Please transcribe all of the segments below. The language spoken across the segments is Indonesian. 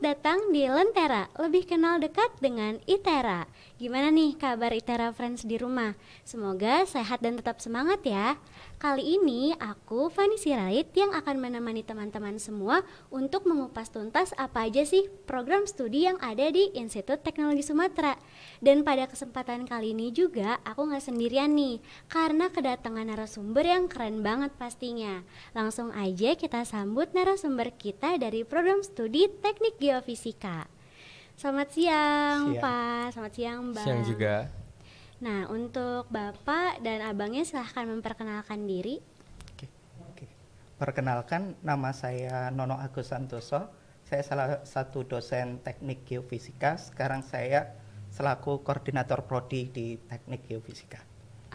datang di Lentera, lebih kenal dekat dengan Itera. Gimana nih kabar Itera Friends di rumah? Semoga sehat dan tetap semangat ya. Kali ini aku Fani Sirait yang akan menemani teman-teman semua untuk mengupas tuntas apa aja sih program studi yang ada di Institut Teknologi Sumatera. Dan pada kesempatan kali ini juga aku nggak sendirian nih, karena kedatangan narasumber yang keren banget pastinya. Langsung aja kita sambut narasumber kita dari program studi Teknik Geologi biofisika. Iya, Selamat siang, siang. Pak. Selamat siang, Mbak. Siang juga. Nah, untuk Bapak dan Abangnya silahkan memperkenalkan diri. Oke. Oke. Perkenalkan, nama saya Nono Agus Santoso. Saya salah satu dosen teknik geofisika. Sekarang saya selaku koordinator prodi di teknik geofisika.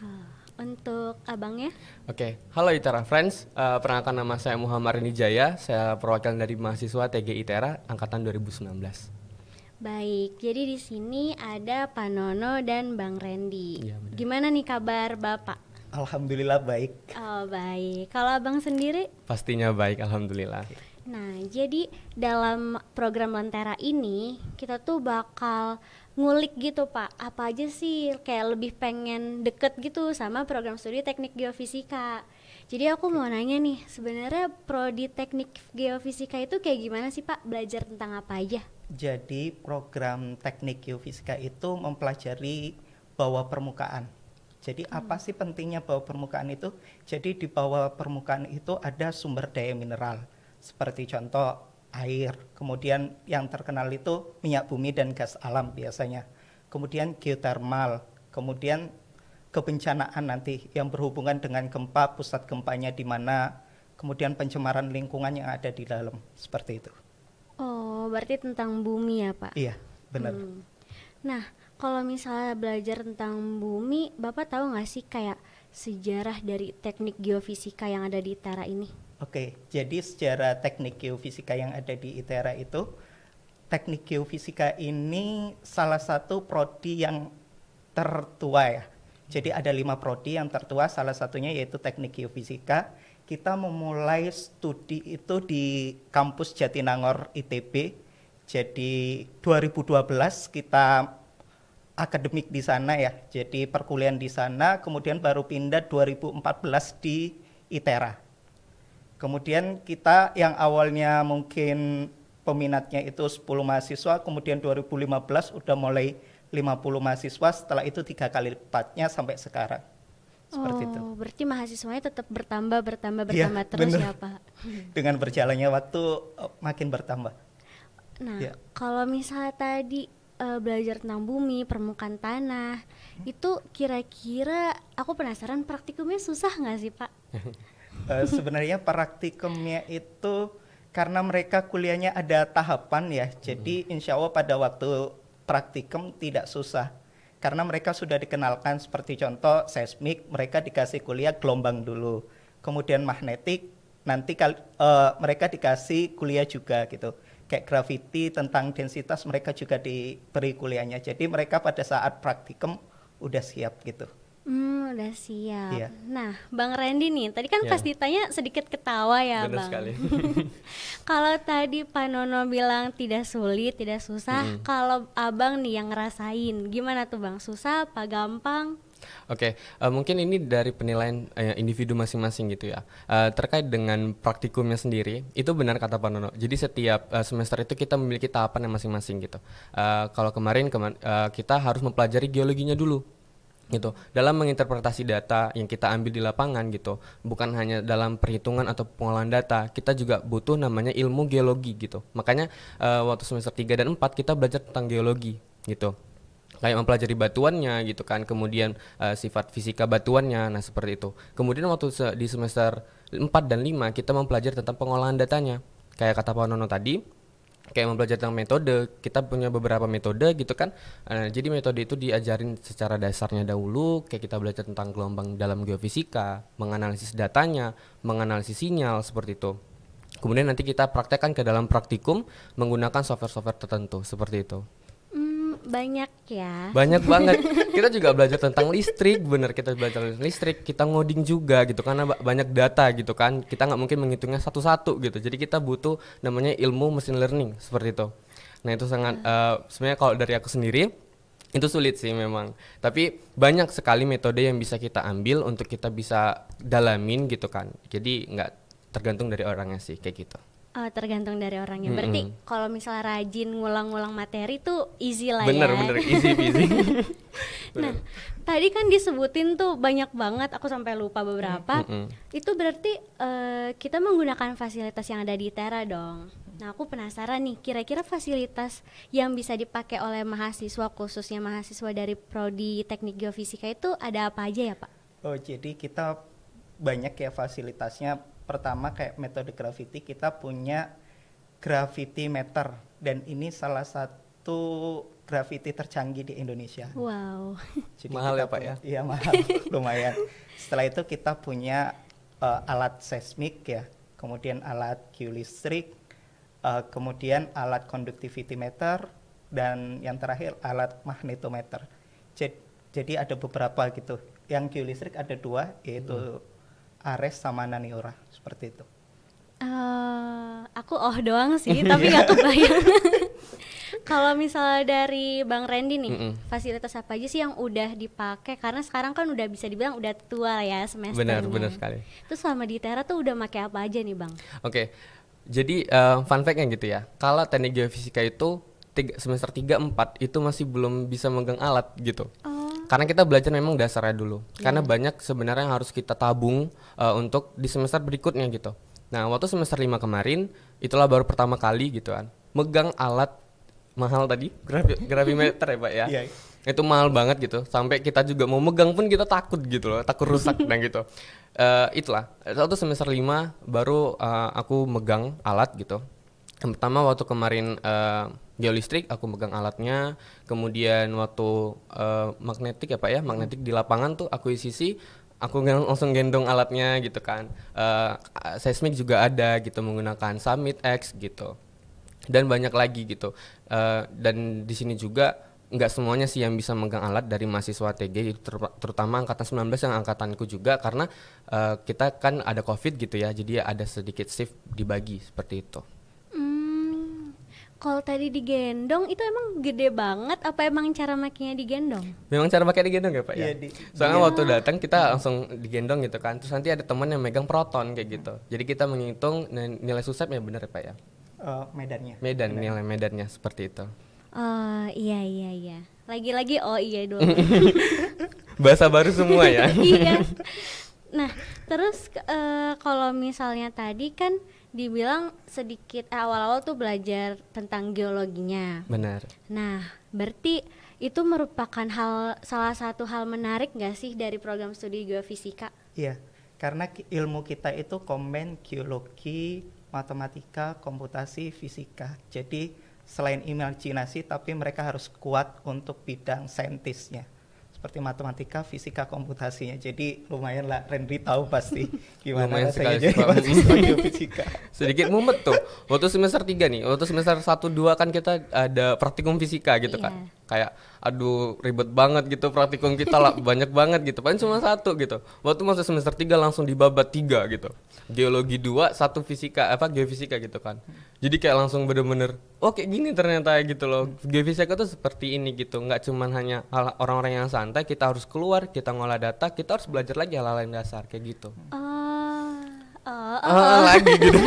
Oh untuk abangnya. Oke, okay. halo ITERA Friends. Uh, perkenalkan nama saya Muhammad Rini Jaya. Saya perwakilan dari mahasiswa TG ITERA angkatan 2019. Baik, jadi di sini ada Pak Nono dan Bang Randy. Ya, Gimana nih kabar Bapak? Alhamdulillah baik. Oh baik. Kalau Abang sendiri? Pastinya baik, Alhamdulillah. Nah, jadi dalam program Lentera ini kita tuh bakal ngulik gitu pak apa aja sih kayak lebih pengen deket gitu sama program studi teknik geofisika jadi aku mau nanya nih sebenarnya prodi teknik geofisika itu kayak gimana sih pak belajar tentang apa aja jadi program teknik geofisika itu mempelajari bawah permukaan jadi hmm. apa sih pentingnya bawah permukaan itu jadi di bawah permukaan itu ada sumber daya mineral seperti contoh air, kemudian yang terkenal itu minyak bumi dan gas alam biasanya, kemudian geotermal, kemudian kebencanaan nanti yang berhubungan dengan gempa, pusat gempanya di mana, kemudian pencemaran lingkungan yang ada di dalam seperti itu. Oh, berarti tentang bumi ya Pak? Iya, benar. Hmm. Nah, kalau misalnya belajar tentang bumi, Bapak tahu nggak sih kayak sejarah dari teknik geofisika yang ada di Tara ini? Oke, jadi secara teknik geofisika yang ada di ITERA itu, teknik geofisika ini salah satu prodi yang tertua ya. Jadi ada lima prodi yang tertua, salah satunya yaitu teknik geofisika. Kita memulai studi itu di kampus Jatinangor ITB. Jadi 2012 kita akademik di sana ya. Jadi perkuliahan di sana, kemudian baru pindah 2014 di ITERA Kemudian kita yang awalnya mungkin peminatnya itu 10 mahasiswa, kemudian 2015 udah mulai 50 mahasiswa, setelah itu tiga kali lipatnya sampai sekarang. Seperti oh, itu. berarti mahasiswanya tetap bertambah, bertambah, iya, bertambah ya, terus bener. ya Pak? Dengan berjalannya waktu eh, makin bertambah. Nah, ya. kalau misalnya tadi uh, belajar tentang bumi, permukaan tanah, hmm. itu kira-kira aku penasaran praktikumnya susah nggak sih Pak? Eh, sebenarnya praktikumnya itu karena mereka kuliahnya ada tahapan ya. Jadi mm-hmm. insya Allah pada waktu praktikum tidak susah karena mereka sudah dikenalkan seperti contoh seismik mereka dikasih kuliah gelombang dulu kemudian magnetik nanti uh, mereka dikasih kuliah juga gitu kayak graviti tentang densitas mereka juga diberi kuliahnya jadi mereka pada saat praktikum udah siap gitu Hmm, udah siap. Iya. Nah, Bang Randy nih, tadi kan iya. pas ditanya sedikit ketawa ya, Bener Bang. sekali. kalau tadi Pak Nono bilang tidak sulit, tidak susah, hmm. kalau Abang nih yang ngerasain, gimana tuh Bang? Susah apa gampang? Oke, okay. uh, eh, mungkin ini dari penilaian uh, individu masing-masing gitu ya. Uh, terkait dengan praktikumnya sendiri, itu benar kata Pak Nono. Jadi setiap uh, semester itu kita memiliki tahapan yang masing-masing gitu. Uh, kalau kemarin kema uh, kita harus mempelajari geologinya dulu gitu dalam menginterpretasi data yang kita ambil di lapangan gitu bukan hanya dalam perhitungan atau pengolahan data kita juga butuh namanya ilmu geologi gitu makanya uh, waktu semester 3 dan 4 kita belajar tentang geologi gitu kayak mempelajari batuannya gitu kan kemudian uh, sifat fisika batuannya nah seperti itu kemudian waktu se di semester 4 dan 5 kita mempelajari tentang pengolahan datanya kayak kata Pak Nono tadi kayak mempelajari tentang metode kita punya beberapa metode gitu kan uh, jadi metode itu diajarin secara dasarnya dahulu kayak kita belajar tentang gelombang dalam geofisika menganalisis datanya menganalisis sinyal seperti itu kemudian nanti kita praktekkan ke dalam praktikum menggunakan software-software tertentu seperti itu banyak ya. Banyak banget. kita juga belajar tentang listrik, bener kita belajar listrik. Kita ngoding juga gitu karena banyak data gitu kan. Kita nggak mungkin menghitungnya satu-satu gitu. Jadi kita butuh namanya ilmu machine learning seperti itu. Nah itu sangat uh, sebenarnya kalau dari aku sendiri itu sulit sih memang. Tapi banyak sekali metode yang bisa kita ambil untuk kita bisa dalamin gitu kan. Jadi nggak tergantung dari orangnya sih kayak gitu. Oh, tergantung dari orangnya. Berarti kalau misalnya rajin ngulang-ngulang materi tuh easy lah bener, ya. Bener bener easy easy. nah, tadi kan disebutin tuh banyak banget aku sampai lupa beberapa. -hmm. Itu berarti uh, kita menggunakan fasilitas yang ada di Tera dong. Nah, aku penasaran nih kira-kira fasilitas yang bisa dipakai oleh mahasiswa khususnya mahasiswa dari prodi Teknik Geofisika itu ada apa aja ya, Pak? Oh, jadi kita banyak ya fasilitasnya. Pertama kayak metode graffiti kita punya graffiti meter dan ini salah satu graffiti tercanggih di Indonesia. Wow. Jadi mahal ya Pak ya? Iya mahal, lumayan. Setelah itu kita punya uh, alat seismik ya, kemudian alat geolistrik, uh, kemudian alat conductivity meter, dan yang terakhir alat magnetometer. Jadi, jadi ada beberapa gitu. Yang geolistrik ada dua, yaitu hmm. Ares sama Naniura seperti itu? Uh, aku oh doang sih, tapi nggak iya. kebayang. Kalau misalnya dari Bang Randy nih, mm -mm. fasilitas apa aja sih yang udah dipakai? Karena sekarang kan udah bisa dibilang udah tua ya semesternya. Benar, benar sekali. Terus selama di Tera tuh udah pakai apa aja nih, Bang? Oke. Okay. Jadi uh, fun fact yang gitu ya. Kalau teknik geofisika itu tiga, semester 3 4 itu masih belum bisa megang alat gitu. Oh karena kita belajar memang dasarnya dulu yeah. karena banyak sebenarnya yang harus kita tabung uh, untuk di semester berikutnya gitu nah waktu semester lima kemarin itulah baru pertama kali gitu kan megang alat mahal tadi grafi grafimeter ya pak ya yeah. itu mahal banget gitu sampai kita juga mau megang pun kita takut gitu loh takut rusak dan gitu uh, itulah waktu semester lima baru uh, aku megang alat gitu pertama waktu kemarin uh, geolistrik aku megang alatnya kemudian waktu uh, magnetik ya pak ya magnetik di lapangan tuh aku isi aku langsung gendong alatnya gitu kan uh, seismik juga ada gitu menggunakan summit X gitu dan banyak lagi gitu uh, dan di sini juga nggak semuanya sih yang bisa megang alat dari mahasiswa TG terutama angkatan 19 yang angkatanku juga karena uh, kita kan ada covid gitu ya jadi ada sedikit shift dibagi seperti itu kalau tadi digendong itu emang gede banget apa emang cara makinnya digendong? Memang cara pakai digendong ya Pak ya? Iya, di, Soalnya iya. waktu datang kita langsung digendong gitu kan. Terus nanti ada teman yang megang proton kayak gitu. Jadi kita menghitung nilai ya benar ya Pak ya? Uh, medannya. Medan, medan, nilai medannya seperti itu. Oh iya iya iya. Lagi-lagi oh iya dulu. Bahasa baru semua ya. iya. Nah, terus uh, kalau misalnya tadi kan dibilang sedikit awal-awal tuh belajar tentang geologinya. Benar. Nah, berarti itu merupakan hal salah satu hal menarik gak sih dari program studi geofisika? Iya, karena ilmu kita itu komen geologi, matematika, komputasi, fisika. Jadi selain imajinasi tapi mereka harus kuat untuk bidang saintisnya seperti matematika, fisika, komputasinya. Jadi lumayan lah Randy tahu pasti gimana lumayan rasanya jadi mahasiswa fisika. Sedikit mumet tuh. Waktu semester 3 nih, waktu semester 1 2 kan kita ada praktikum fisika gitu yeah. kan. Iya. Kayak aduh ribet banget gitu praktikum kita lah banyak banget gitu paling cuma satu gitu waktu masuk semester tiga langsung dibabat tiga gitu geologi dua satu fisika apa geofisika gitu kan jadi kayak langsung bener-bener oh kayak gini ternyata gitu loh geofisika tuh seperti ini gitu nggak cuman hanya orang-orang yang santai kita harus keluar kita ngolah data kita harus belajar lagi hal-hal yang dasar kayak gitu oh Oh ah, oh. uh, lagi gitu.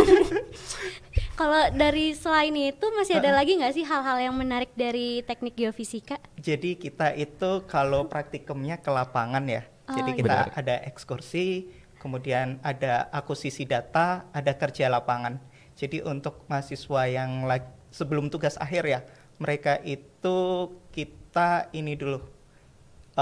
Kalau dari selain itu masih ada uh, lagi nggak sih hal-hal yang menarik dari teknik geofisika? Jadi kita itu kalau praktikumnya ke lapangan ya. Oh, Jadi iya. kita benar. ada ekskursi, kemudian ada akuisisi data, ada kerja lapangan. Jadi untuk mahasiswa yang lagi, sebelum tugas akhir ya, mereka itu kita ini dulu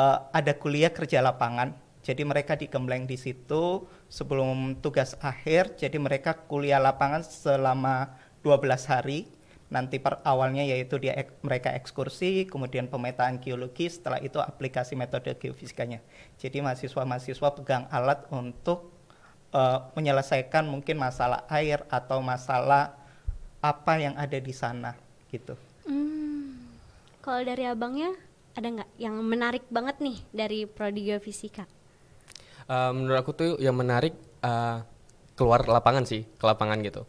uh, ada kuliah kerja lapangan. Jadi mereka digembleng di situ sebelum tugas akhir. Jadi mereka kuliah lapangan selama 12 hari. Nanti per awalnya yaitu dia ek, mereka ekskursi, kemudian pemetaan geologi, setelah itu aplikasi metode geofisikanya. Jadi mahasiswa-mahasiswa pegang alat untuk uh, menyelesaikan mungkin masalah air atau masalah apa yang ada di sana gitu. Hmm, kalau dari abangnya ada nggak yang menarik banget nih dari prodi geofisika? uh, menurut aku tuh yang menarik uh, keluar lapangan sih ke lapangan gitu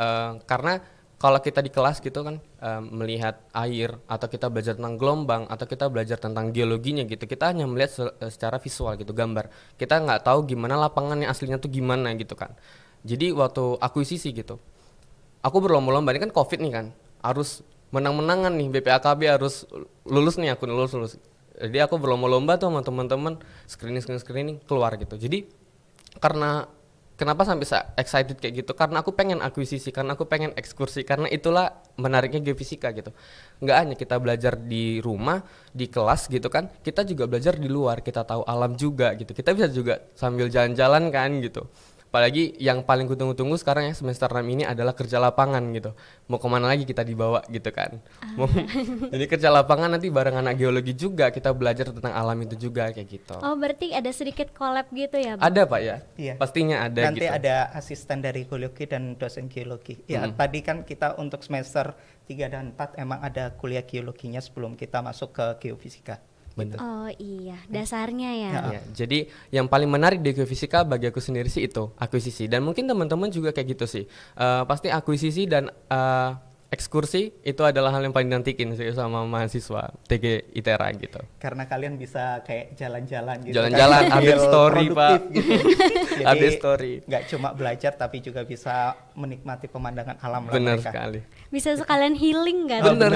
uh, karena kalau kita di kelas gitu kan um, melihat air atau kita belajar tentang gelombang atau kita belajar tentang geologinya gitu kita hanya melihat se secara visual gitu gambar kita nggak tahu gimana lapangan yang aslinya tuh gimana gitu kan jadi waktu akuisisi gitu aku berlomba-lomba ini kan covid nih kan harus menang-menangan nih BPAKB harus lulus nih aku lulus lulus jadi aku berlomba-lomba tuh sama teman-teman screening screening screening keluar gitu jadi karena kenapa sampai excited kayak gitu karena aku pengen akuisisi karena aku pengen ekskursi karena itulah menariknya geofisika gitu Enggak hanya kita belajar di rumah di kelas gitu kan kita juga belajar di luar kita tahu alam juga gitu kita bisa juga sambil jalan-jalan kan gitu apalagi yang paling kutunggu tunggu sekarang ya semester 6 ini adalah kerja lapangan gitu mau kemana lagi kita dibawa gitu kan uh. jadi kerja lapangan nanti bareng anak geologi juga kita belajar tentang alam itu juga kayak gitu oh berarti ada sedikit collab gitu ya Bang? ada pak ya iya. pastinya ada nanti gitu. ada asisten dari geologi dan dosen geologi ya hmm. tadi kan kita untuk semester 3 dan 4 emang ada kuliah geologinya sebelum kita masuk ke geofisika Bener. Oh iya, iya. dasarnya ya. Ya, ya. Jadi yang paling menarik di geofisika bagi aku sendiri sih itu akuisisi dan mungkin teman-teman juga kayak gitu sih. Uh, pasti akuisisi dan uh, ekskursi itu adalah hal yang paling nantikin sih sama mahasiswa TG ITERA gitu. Karena kalian bisa kayak jalan-jalan gitu. Jalan-jalan, kan? update iya, story pak. Gitu. Jadi, update story. Gak cuma belajar tapi juga bisa menikmati pemandangan alam Benar sekali. Bisa sekalian healing kan? Oh, bener.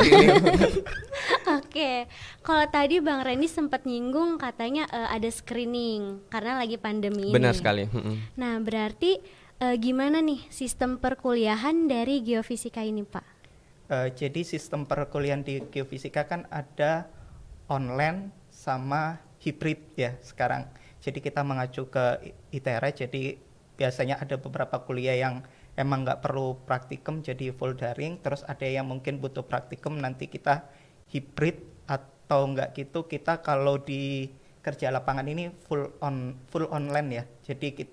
Oke, kalau tadi Bang Reni sempat nyinggung katanya uh, ada screening karena lagi pandemi. Benar sekali. Nah berarti uh, gimana nih sistem perkuliahan dari geofisika ini Pak? Uh, jadi sistem perkuliahan di geofisika kan ada online sama hybrid ya sekarang. Jadi kita mengacu ke ITERA. Jadi biasanya ada beberapa kuliah yang emang nggak perlu praktikum jadi full daring. Terus ada yang mungkin butuh praktikum nanti kita hybrid atau nggak gitu kita kalau di kerja lapangan ini full on full online ya. Jadi kita,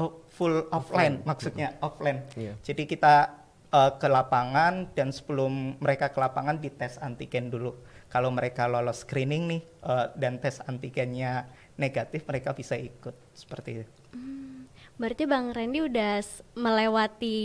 oh full offline, offline. maksudnya offline. Yeah. Jadi kita uh, ke lapangan dan sebelum mereka ke lapangan dites antigen dulu. Kalau mereka lolos screening nih uh, dan tes antigennya negatif, mereka bisa ikut seperti itu. Hmm, berarti Bang Randy udah melewati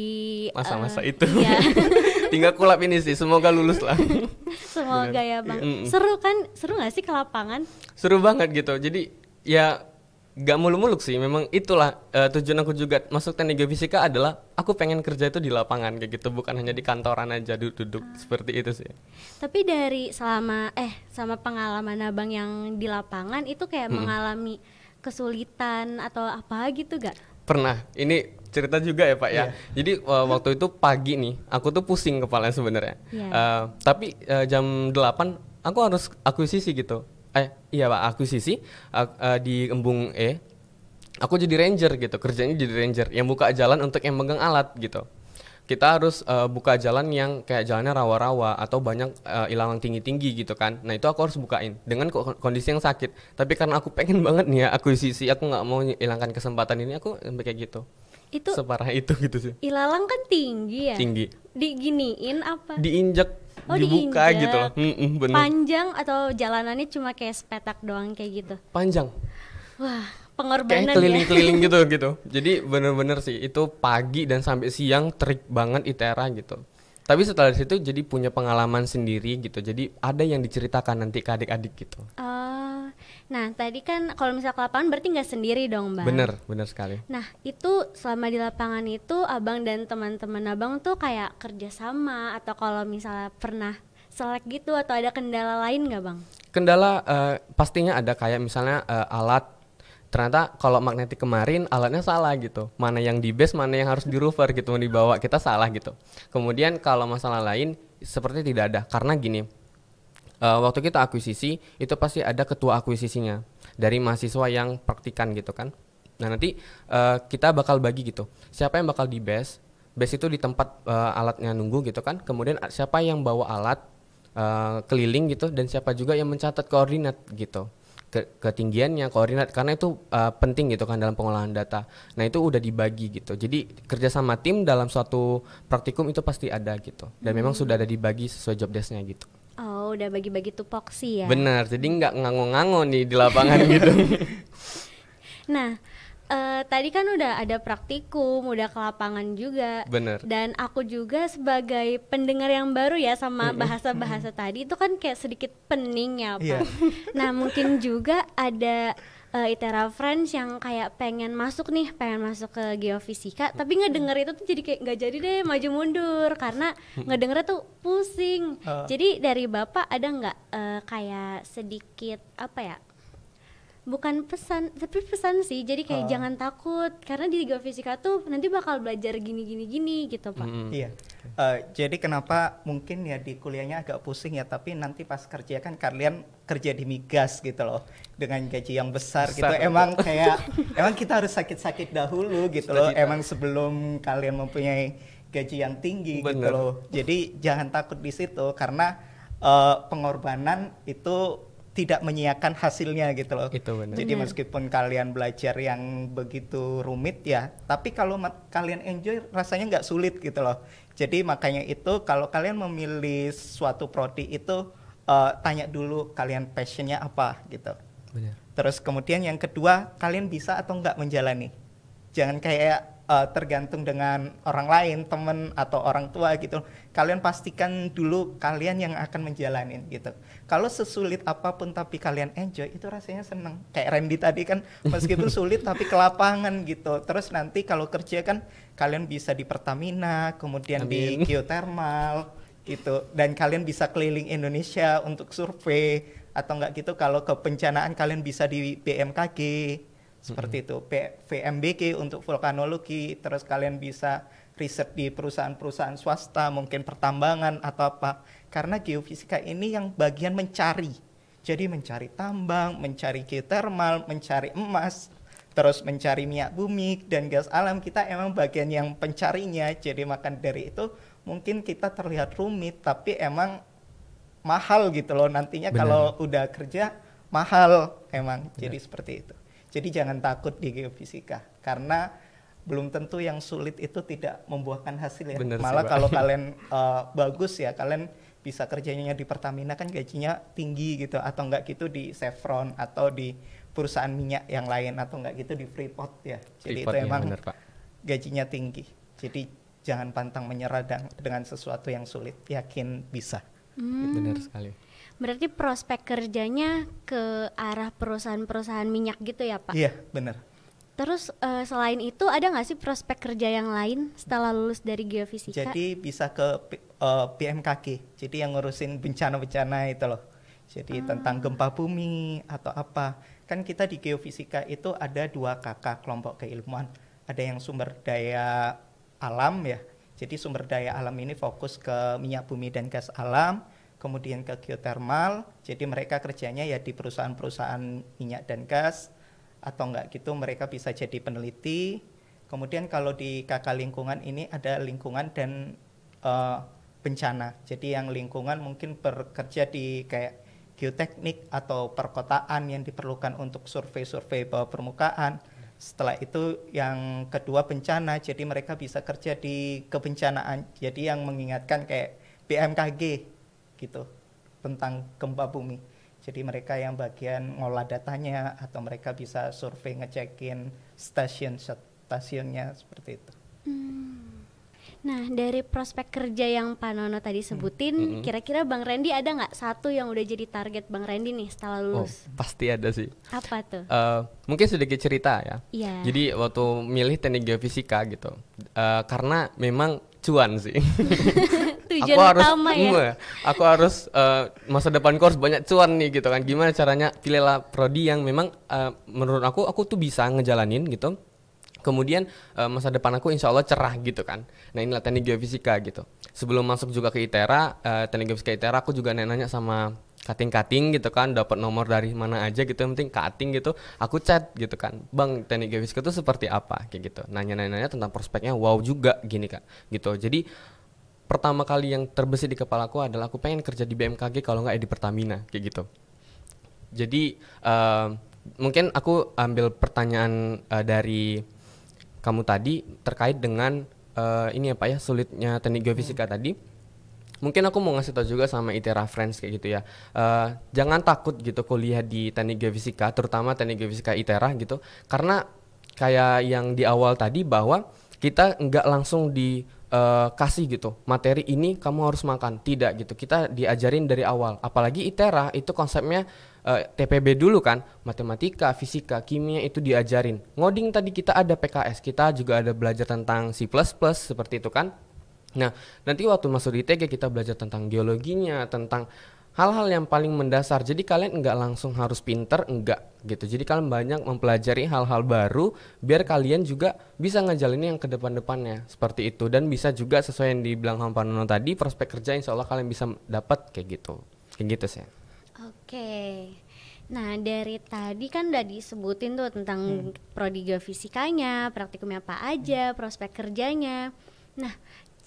eh, masa-masa uh, itu. Ya. Tinggal kulap ini sih, semoga lulus lah. semoga Bener. ya Bang. Mm -mm. Seru kan? Seru gak sih ke lapangan? Seru banget gitu. Jadi ya gak muluk-muluk sih memang itulah uh, tujuan aku juga masuk teknik fisika adalah aku pengen kerja itu di lapangan kayak gitu bukan hanya di kantoran aja duduk-duduk ah. seperti itu sih tapi dari selama eh sama pengalaman abang yang di lapangan itu kayak hmm. mengalami kesulitan atau apa gitu gak pernah ini cerita juga ya pak ya iya. jadi uh, waktu itu pagi nih aku tuh pusing kepala sebenarnya yeah. Iya. uh, tapi uh, jam 8 aku harus akuisisi gitu eh, iya pak aku sisi uh, uh, eh, di embung E aku jadi ranger gitu kerjanya jadi ranger yang buka jalan untuk yang megang alat gitu kita harus uh, buka jalan yang kayak jalannya rawa-rawa atau banyak uh, ilalang tinggi-tinggi gitu kan. Nah itu aku harus bukain dengan kondisi yang sakit. Tapi karena aku pengen banget nih ya aku sisi aku nggak mau hilangkan kesempatan ini aku sampai kayak gitu. Itu separah itu gitu sih. Ilalang kan tinggi ya. Tinggi. Diginiin apa? Diinjak oh, dibuka diinjak. gitu loh. Mm -mm, bener. Panjang atau jalanannya cuma kayak sepetak doang kayak gitu? Panjang. Wah, pengorbanan kayak ya. keliling-keliling ya. gitu gitu. Jadi bener-bener sih itu pagi dan sampai siang trik banget ITERA gitu. Tapi setelah itu jadi punya pengalaman sendiri gitu. Jadi ada yang diceritakan nanti ke adik-adik gitu. Uh, Nah tadi kan kalau misalnya ke lapangan berarti nggak sendiri dong bang? Bener, bener sekali. Nah itu selama di lapangan itu abang dan teman-teman abang tuh kayak kerjasama atau kalau misalnya pernah selek gitu atau ada kendala lain nggak bang? Kendala uh, pastinya ada kayak misalnya uh, alat ternyata kalau magnetik kemarin alatnya salah gitu mana yang di base mana yang harus di rover gitu dibawa kita salah gitu kemudian kalau masalah lain seperti tidak ada karena gini uh, waktu kita akuisisi itu pasti ada ketua akuisisinya dari mahasiswa yang praktikan gitu kan. Nah nanti uh, kita bakal bagi gitu siapa yang bakal di base base itu di tempat uh, alatnya nunggu gitu kan. Kemudian siapa yang bawa alat uh, keliling gitu dan siapa juga yang mencatat koordinat gitu ketinggiannya koordinat karena itu uh, penting gitu kan dalam pengolahan data. Nah itu udah dibagi gitu. Jadi kerjasama tim dalam suatu praktikum itu pasti ada gitu. Dan hmm. memang sudah ada dibagi sesuai job desknya gitu. Oh, udah bagi-bagi tupoksi ya. Benar, jadi nggak ngango-ngango nih di lapangan gitu. Nah, uh, tadi kan udah ada praktikum, udah ke lapangan juga. Benar. Dan aku juga sebagai pendengar yang baru ya sama bahasa-bahasa tadi itu kan kayak sedikit pening ya, Pak. Yeah. nah, mungkin juga ada uh, ITERA Friends yang kayak pengen masuk nih, pengen masuk ke geofisika, hmm. tapi ngedenger itu tuh jadi kayak nggak jadi deh maju mundur karena hmm. ngedenger tuh pusing. Uh. Jadi dari bapak ada nggak uh, kayak sedikit apa ya? Bukan pesan, tapi pesan sih. Jadi kayak uh. jangan takut karena di geofisika tuh nanti bakal belajar gini gini gini gitu pak. Hmm. Iya. Hmm. Yeah. Uh, jadi kenapa mungkin ya di kuliahnya agak pusing ya, tapi nanti pas kerja kan kalian kerja di migas gitu loh, dengan gaji yang besar, gitu. besar gitu. Itu. Emang kayak emang kita harus sakit-sakit dahulu gitu Sudah loh, emang sebelum kalian mempunyai gaji yang tinggi Bener. gitu loh. Jadi jangan takut di situ karena uh, pengorbanan itu tidak menyiakan hasilnya gitu loh. Itu benar. Jadi meskipun kalian belajar yang begitu rumit ya, tapi kalau kalian enjoy rasanya nggak sulit gitu loh. Jadi makanya itu kalau kalian memilih suatu prodi itu uh, tanya dulu kalian passionnya apa gitu. Benar. Terus kemudian yang kedua kalian bisa atau enggak menjalani. Jangan kayak uh, tergantung dengan orang lain, temen atau orang tua gitu. Kalian pastikan dulu kalian yang akan menjalani gitu. Kalau sesulit apapun tapi kalian enjoy, itu rasanya seneng. Kayak Randy tadi kan, meskipun sulit tapi ke lapangan gitu. Terus nanti kalau kerja kan kalian bisa di Pertamina, kemudian Amin. di geothermal gitu. Dan kalian bisa keliling Indonesia untuk survei atau enggak gitu kalau kebencanaan kalian bisa di BMKG seperti itu VMBK untuk vulkanologi terus kalian bisa riset di perusahaan-perusahaan swasta mungkin pertambangan atau apa karena geofisika ini yang bagian mencari jadi mencari tambang mencari geothermal mencari emas terus mencari minyak bumi dan gas alam kita emang bagian yang pencarinya jadi makan dari itu mungkin kita terlihat rumit tapi emang mahal gitu loh nantinya Bener. kalau udah kerja mahal emang Bener. jadi seperti itu jadi jangan takut di geofisika karena belum tentu yang sulit itu tidak membuahkan hasil ya. Bener Malah kalau kalian uh, bagus ya kalian bisa kerjanya di Pertamina kan gajinya tinggi gitu atau enggak gitu di Chevron atau di perusahaan minyak yang lain atau enggak gitu di Freeport ya. Jadi Freeport itu ya, emang bener, Pak. gajinya tinggi. Jadi jangan pantang menyerah dengan sesuatu yang sulit, yakin bisa. Hmm. Benar sekali. Berarti prospek kerjanya ke arah perusahaan-perusahaan minyak gitu ya Pak? Iya benar. Terus uh, selain itu ada nggak sih prospek kerja yang lain setelah lulus dari geofisika? Jadi bisa ke uh, eh, PMKG, jadi yang ngurusin bencana-bencana itu loh. Jadi ah. tentang gempa bumi atau apa. Kan kita di geofisika itu ada dua kakak kelompok keilmuan. Ada yang sumber daya alam ya. Jadi sumber daya alam ini fokus ke minyak bumi dan gas alam kemudian ke geothermal. Jadi mereka kerjanya ya di perusahaan-perusahaan minyak dan gas atau enggak gitu mereka bisa jadi peneliti. Kemudian kalau di KK lingkungan ini ada lingkungan dan uh, bencana. Jadi yang lingkungan mungkin bekerja di kayak geoteknik atau perkotaan yang diperlukan untuk survei-survei bawah permukaan. Setelah itu yang kedua bencana. Jadi mereka bisa kerja di kebencanaan. Jadi yang mengingatkan kayak BMKG gitu tentang gempa bumi. Jadi mereka yang bagian ngolah datanya atau mereka bisa survei ngecekin stasiun stasiunnya seperti itu. Hmm. Nah dari prospek kerja yang Pak Nono tadi hmm. sebutin, hmm. kira-kira Bang Randy ada nggak satu yang udah jadi target Bang Randy nih setelah oh, lulus? Oh, pasti ada sih. Apa tuh? Uh, mungkin sedikit cerita ya. Yeah. Jadi waktu milih teknik geofisika gitu, uh, karena memang cuan sih. Tujuan aku harus, utama ya. ya. Aku harus uh, masa depan harus banyak cuan nih gitu kan. Gimana caranya pilihlah prodi yang memang uh, menurut aku aku tuh bisa ngejalanin gitu. Kemudian uh, masa depan aku insya Allah cerah gitu kan. Nah inilah teknik geofisika gitu. Sebelum masuk juga ke ITERA, uh, teknik geofisika ITERA aku juga nanya-nanya sama cutting-cutting gitu kan dapat nomor dari mana aja gitu yang penting cutting gitu aku chat gitu kan bang teknik geofisika itu seperti apa kayak gitu nanya-nanya tentang prospeknya wow juga gini kak gitu jadi pertama kali yang terbesit di kepala aku adalah aku pengen kerja di BMKG kalau nggak di Pertamina kayak gitu jadi uh, mungkin aku ambil pertanyaan uh, dari kamu tadi terkait dengan uh, ini apa ya, ya sulitnya teknik geofisika hmm. tadi mungkin aku mau ngasih tau juga sama ITERA Friends kayak gitu ya uh, jangan takut gitu kuliah di teknik geofisika terutama teknik geofisika ITERA gitu karena kayak yang di awal tadi bahwa kita nggak langsung di uh, kasih gitu materi ini kamu harus makan tidak gitu kita diajarin dari awal apalagi ITERA itu konsepnya uh, eh, TPB dulu kan matematika fisika kimia itu diajarin ngoding tadi kita ada PKS kita juga ada belajar tentang C++ seperti itu kan Nah, nanti waktu masuk di TG kita belajar tentang geologinya, tentang hal-hal yang paling mendasar. Jadi kalian nggak langsung harus pinter, enggak gitu. Jadi kalian banyak mempelajari hal-hal baru biar kalian juga bisa ngejalanin yang ke depan-depannya seperti itu dan bisa juga sesuai yang dibilang Hampanono tadi prospek kerja insya Allah kalian bisa dapat kayak gitu. Kayak gitu sih. Oke. Nah dari tadi kan udah disebutin tuh tentang hmm. prodi geofisikanya, praktikumnya apa aja, prospek kerjanya. Nah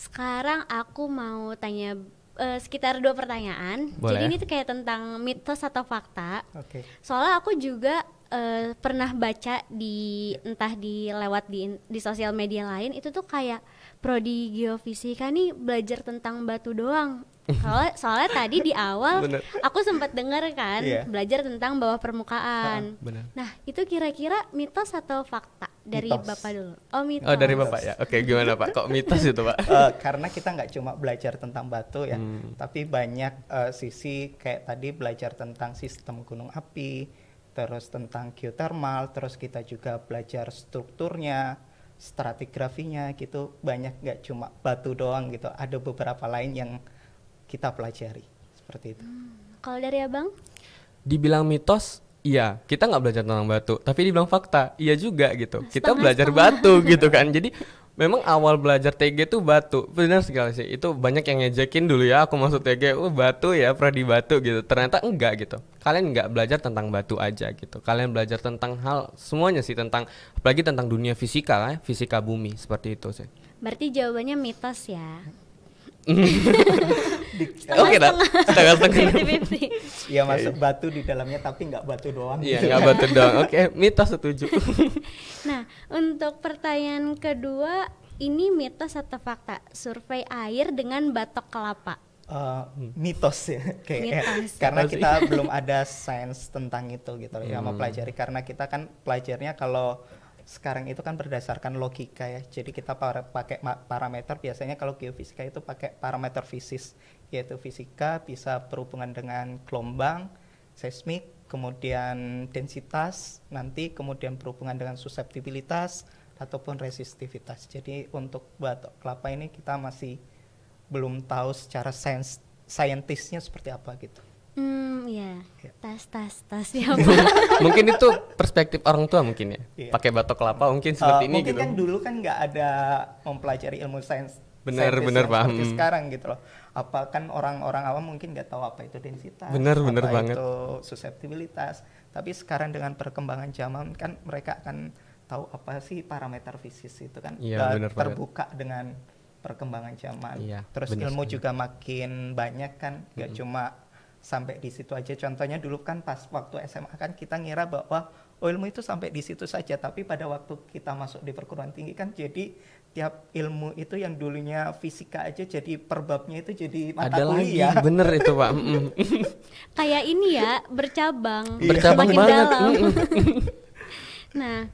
sekarang aku mau tanya uh, sekitar dua pertanyaan. Boleh. Jadi ya? ini tuh kayak tentang mitos atau fakta. Okay. Soalnya aku juga uh, pernah baca di entah di lewat di di sosial media lain itu tuh kayak prodi geofisika nih belajar tentang batu doang Soalnya, soalnya tadi di awal bener. aku sempat dengar kan yeah. belajar tentang bawah permukaan. Nah, bener. nah itu kira-kira mitos atau fakta dari mitos. bapak dulu? Oh, oh mitos. Oh dari bapak ya. Oke okay, gimana pak? Kok mitos itu pak? uh, karena kita nggak cuma belajar tentang batu ya, hmm. tapi banyak uh, sisi kayak tadi belajar tentang sistem gunung api, terus tentang geothermal, terus kita juga belajar strukturnya stratigrafinya gitu banyak nggak cuma batu doang gitu ada beberapa lain yang kita pelajari seperti itu. Hmm. Kalau dari abang? Dibilang mitos, iya. Kita nggak belajar tentang batu, tapi dibilang fakta, iya juga gitu. Setengah, kita belajar setengah. batu gitu kan. Jadi memang awal belajar TG tuh batu, benar sekali sih. Itu banyak yang ngejekin dulu ya. Aku masuk TG, oh uh, batu ya, di batu gitu. Ternyata enggak gitu. Kalian nggak belajar tentang batu aja gitu. Kalian belajar tentang hal semuanya sih tentang apalagi tentang dunia fisika lah, ya, fisika bumi seperti itu sih. Berarti jawabannya mitos ya. Oke dah, setengah setengah. Iya masuk batu di dalamnya tapi nggak batu doang. Iya nggak batu doang. Oke, okay, mitos setuju. nah untuk pertanyaan kedua ini mitos atau fakta survei air dengan batok kelapa? Uh, mitos ya, kayak ya, mitos. karena kita belum ada sains tentang itu gitu, hmm. ya mau pelajari. karena kita kan pelajarnya kalau sekarang itu kan berdasarkan logika ya. Jadi kita pakai parameter biasanya kalau geofisika itu pakai parameter fisis yaitu fisika bisa berhubungan dengan gelombang, seismik, kemudian densitas, nanti kemudian berhubungan dengan susceptibilitas ataupun resistivitas. Jadi untuk batok kelapa ini kita masih belum tahu secara sains saintisnya seperti apa gitu. Hmm, ya. Tas, tas, tas ya. mungkin itu perspektif orang tua mungkin ya. Iya. Pakai batok kelapa mungkin eh, seperti uh, ini mungkin gitu. Mungkin kan dulu kan nggak ada mempelajari ilmu sains. Benar, benar ya, paham. sekarang gitu loh. Apa kan orang-orang awam mungkin nggak tahu apa itu densitas, benar, apa benar itu banget. susceptibilitas. Tapi sekarang dengan perkembangan zaman kan mereka akan tahu apa sih parameter fisik itu kan. Iya, benar terbuka banget. dengan perkembangan zaman. Iya, Terus ilmu sekali. juga makin banyak kan, nggak -hmm. cuma sampai di situ aja. Contohnya dulu kan pas waktu SMA kan kita ngira bahwa oh, ilmu itu sampai di situ saja, tapi pada waktu kita masuk di perguruan tinggi kan jadi tiap ilmu itu yang dulunya fisika aja jadi perbabnya itu jadi mata Ada kuliah. Lagi. Ya. Bener itu pak. Kayak ini ya bercabang, bercabang banget. dalam. nah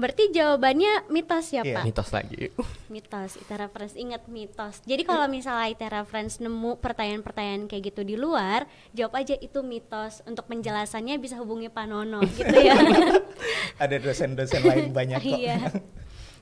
Berarti jawabannya mitos ya yeah. Pak? Mitos lagi. mitos, Itera Friends ingat mitos. Jadi kalau iya. misalnya Itera Friends nemu pertanyaan-pertanyaan kayak gitu di luar, jawab aja itu mitos. Untuk penjelasannya bisa hubungi Pak Nono gitu ya. Ada dosen-dosen lain banyak iya. kok. Iya.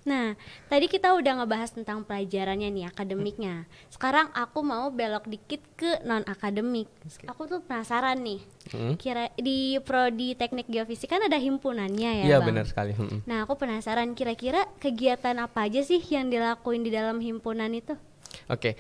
Nah, tadi kita udah ngebahas tentang pelajarannya nih akademiknya. Sekarang aku mau belok dikit ke non akademik. Aku tuh penasaran nih. Hmm? Kira di prodi teknik geofisika kan ada himpunannya ya, Iya, benar sekali. Hmm. Nah, aku penasaran kira-kira kegiatan apa aja sih yang dilakuin di dalam himpunan itu? Oke. Okay.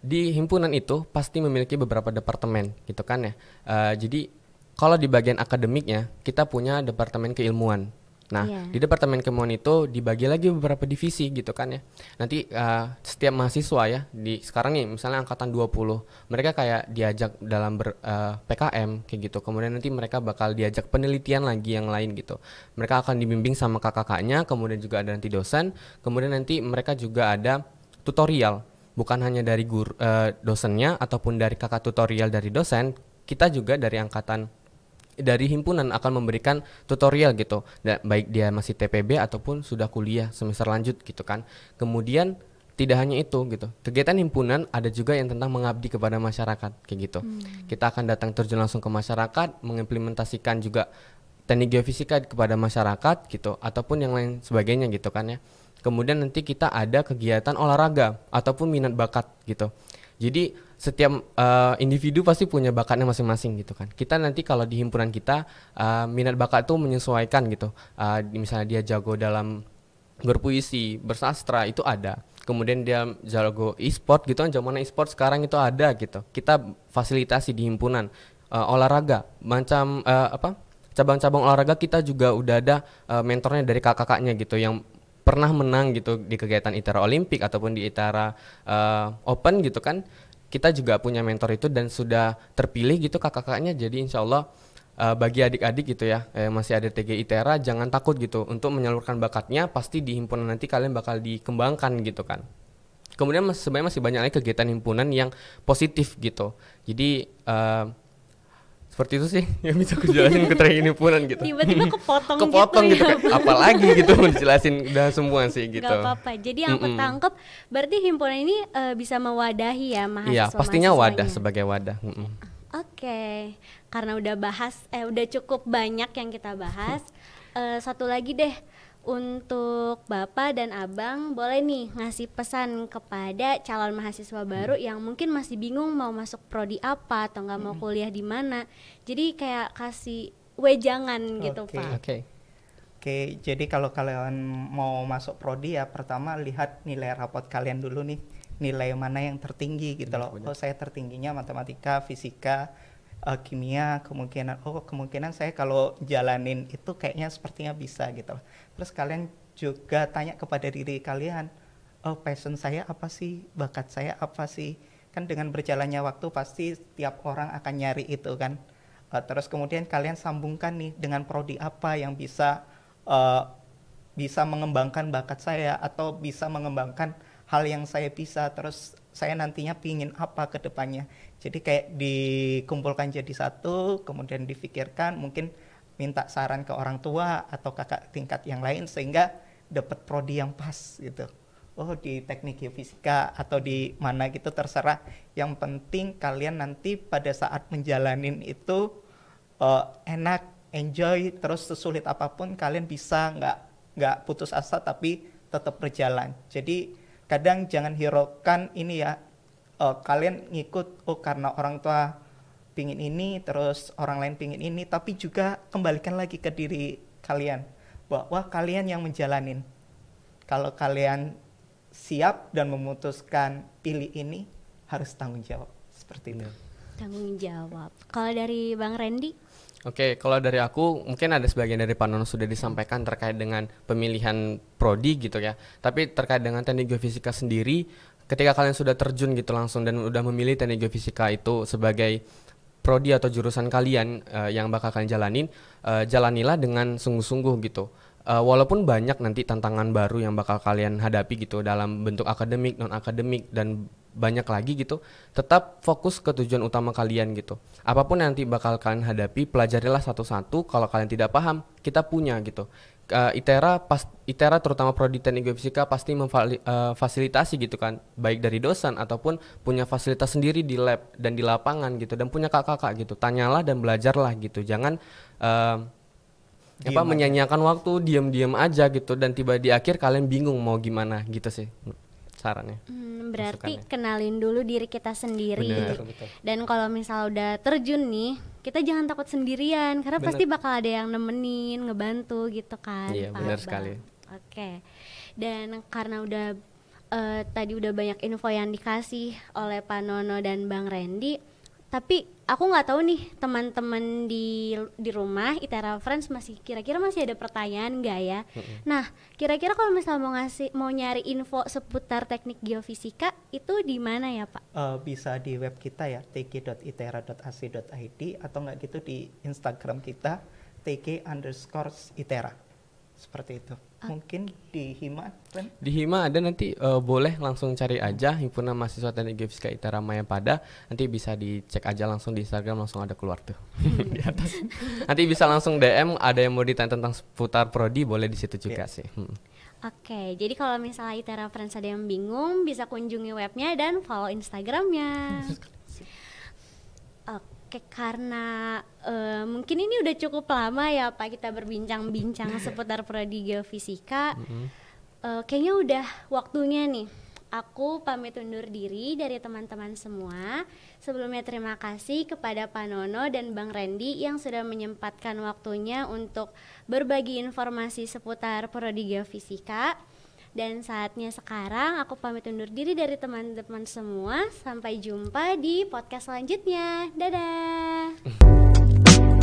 Di himpunan itu pasti memiliki beberapa departemen gitu kan ya. Uh, jadi kalau di bagian akademiknya kita punya departemen keilmuan Nah, yeah. di Departemen Kemuan itu dibagi lagi beberapa divisi gitu kan ya. Nanti uh, setiap mahasiswa ya di sekarang nih misalnya angkatan 20, mereka kayak diajak dalam ber, uh, eh, PKM kayak gitu. Kemudian nanti mereka bakal diajak penelitian lagi yang lain gitu. Mereka akan dibimbing sama kakak-kakaknya, kemudian juga ada nanti dosen, kemudian nanti mereka juga ada tutorial bukan hanya dari guru uh, dosennya ataupun dari kakak tutorial dari dosen, kita juga dari angkatan dari himpunan akan memberikan tutorial gitu dan baik dia masih TPB ataupun sudah kuliah semester lanjut gitu kan kemudian tidak hanya itu gitu kegiatan himpunan ada juga yang tentang mengabdi kepada masyarakat kayak gitu hmm. kita akan datang terjun langsung ke masyarakat mengimplementasikan juga teknik geofisika kepada masyarakat gitu ataupun yang lain sebagainya gitu kan ya kemudian nanti kita ada kegiatan olahraga ataupun minat bakat gitu jadi setiap uh, individu pasti punya bakatnya masing-masing gitu kan. Kita nanti kalau di himpunan kita uh, minat bakat itu menyesuaikan gitu. Uh, misalnya dia jago dalam berpuisi, bersastra itu ada. Kemudian dia jago e-sport gitu kan zaman e-sport sekarang itu ada gitu. Kita fasilitasi di himpunan uh, olahraga macam uh, apa? cabang-cabang olahraga kita juga udah ada uh, mentornya dari kakak-kakaknya gitu yang pernah menang gitu di kegiatan Itara Olimpik ataupun di Itara uh, Open gitu kan kita juga punya mentor itu dan sudah terpilih gitu kakak-kakaknya jadi insya Allah uh, bagi adik-adik gitu ya eh, masih ada TGI Tera jangan takut gitu untuk menyalurkan bakatnya pasti di himpunan nanti kalian bakal dikembangkan gitu kan kemudian sebenarnya masih banyak lagi kegiatan himpunan yang positif gitu jadi uh, seperti itu sih yang bisa aku jelasin ke training punan gitu tiba-tiba kepotong, gitu kepotong gitu, gitu ya. apalagi gitu menjelasin udah semua sih gitu Gak apa-apa jadi yang mm -mm. aku tangkep berarti himpunan ini uh, bisa mewadahi ya mahasiswa iya pastinya wadah sebagai wadah oke okay. karena udah bahas eh udah cukup banyak yang kita bahas uh, satu lagi deh untuk Bapak dan Abang boleh nih ngasih pesan kepada calon mahasiswa baru hmm. yang mungkin masih bingung mau masuk prodi apa atau nggak hmm. mau kuliah di mana. Jadi kayak kasih wejangan okay. gitu, Pak. Oke. Okay. Oke, jadi kalau kalian mau masuk prodi ya pertama lihat nilai rapot kalian dulu nih. Nilai mana yang tertinggi gitu hmm, loh. Kalau Oh, saya tertingginya matematika, fisika, uh, kimia kemungkinan oh kemungkinan saya kalau jalanin itu kayaknya sepertinya bisa gitu terus kalian juga tanya kepada diri kalian oh passion saya apa sih bakat saya apa sih kan dengan berjalannya waktu pasti setiap orang akan nyari itu kan uh, terus kemudian kalian sambungkan nih dengan prodi apa yang bisa uh, bisa mengembangkan bakat saya atau bisa mengembangkan hal yang saya bisa terus saya nantinya pingin apa ke depannya. Jadi kayak dikumpulkan jadi satu, kemudian difikirkan, mungkin minta saran ke orang tua atau kakak tingkat yang lain sehingga dapat prodi yang pas gitu. Oh di teknik geofisika atau di mana gitu terserah. Yang penting kalian nanti pada saat menjalanin itu uh, enak, enjoy, terus sesulit apapun kalian bisa nggak nggak putus asa tapi tetap berjalan. Jadi kadang jangan hiraukan ini ya uh, kalian ngikut oh karena orang tua pingin ini terus orang lain pingin ini tapi juga kembalikan lagi ke diri kalian bahwa kalian yang menjalanin kalau kalian siap dan memutuskan pilih ini harus tanggung jawab seperti itu tanggung jawab kalau dari bang Randy Oke, kalau dari aku mungkin ada sebagian dari Pak Nono sudah disampaikan terkait dengan pemilihan prodi gitu ya. Tapi terkait dengan teknik geofisika sendiri, ketika kalian sudah terjun gitu langsung dan udah memilih teknik geofisika itu sebagai prodi atau jurusan kalian uh, yang bakal kalian jalanin, uh, jalanilah dengan sungguh-sungguh gitu uh, walaupun banyak nanti tantangan baru yang bakal kalian hadapi gitu dalam bentuk akademik, non akademik dan banyak lagi gitu, tetap fokus ke tujuan utama kalian gitu. Apapun yang nanti bakal kalian hadapi, pelajarilah satu-satu. Kalau kalian tidak paham, kita punya gitu. Uh, ITERA pas ITERA terutama prodi teknik fisika pasti memfasilitasi eh, uh, gitu kan, baik dari dosen ataupun punya fasilitas sendiri di lab dan di lapangan gitu dan punya kakak-kakak gitu. Tanyalah dan belajarlah gitu. Jangan uh, apa menyanyiakan waktu diam-diam aja gitu dan tiba di akhir kalian bingung mau gimana gitu sih sarannya? Hmm, berarti kenalin dulu diri kita sendiri. Bener. Dan kalau misal udah terjun nih, kita jangan takut sendirian karena bener. pasti bakal ada yang nemenin, ngebantu gitu kan. Iya, benar sekali. Oke. Dan karena udah uh, tadi udah banyak info yang dikasih oleh Pak Nono dan Bang Randy, tapi aku nggak tahu nih teman-teman di di rumah Itera Friends masih kira-kira masih ada pertanyaan nggak ya? Mm-hmm. Nah, kira-kira kalau misal mau ngasih mau nyari info seputar teknik geofisika itu di mana ya Pak? Uh, bisa di web kita ya tg.itera.ac.id atau nggak gitu di Instagram kita tg underscore itera seperti itu. Okay. Mungkin di Hima, kan? Di Hima ada nanti uh, boleh langsung cari aja Himpunan Mahasiswa Teknik Geofisika itera Maya Pada. Nanti bisa dicek aja langsung di Instagram langsung ada keluar tuh di atas. Nanti bisa langsung DM ada yang mau ditanya tentang seputar prodi boleh di situ juga yeah. sih. Hmm. Oke, okay, jadi kalau misalnya Itera Friends ada yang bingung bisa kunjungi webnya dan follow Instagramnya. Oke karena uh, mungkin ini udah cukup lama ya Pak kita berbincang-bincang iya. seputar prodi geofisika. Mm -hmm. uh, kayaknya udah waktunya nih. Aku pamit undur diri dari teman-teman semua. Sebelumnya terima kasih kepada Pak Nono dan Bang Randy yang sudah menyempatkan waktunya untuk berbagi informasi seputar prodi geofisika. Dan saatnya sekarang aku pamit undur diri dari teman-teman semua. Sampai jumpa di podcast selanjutnya. Dadah.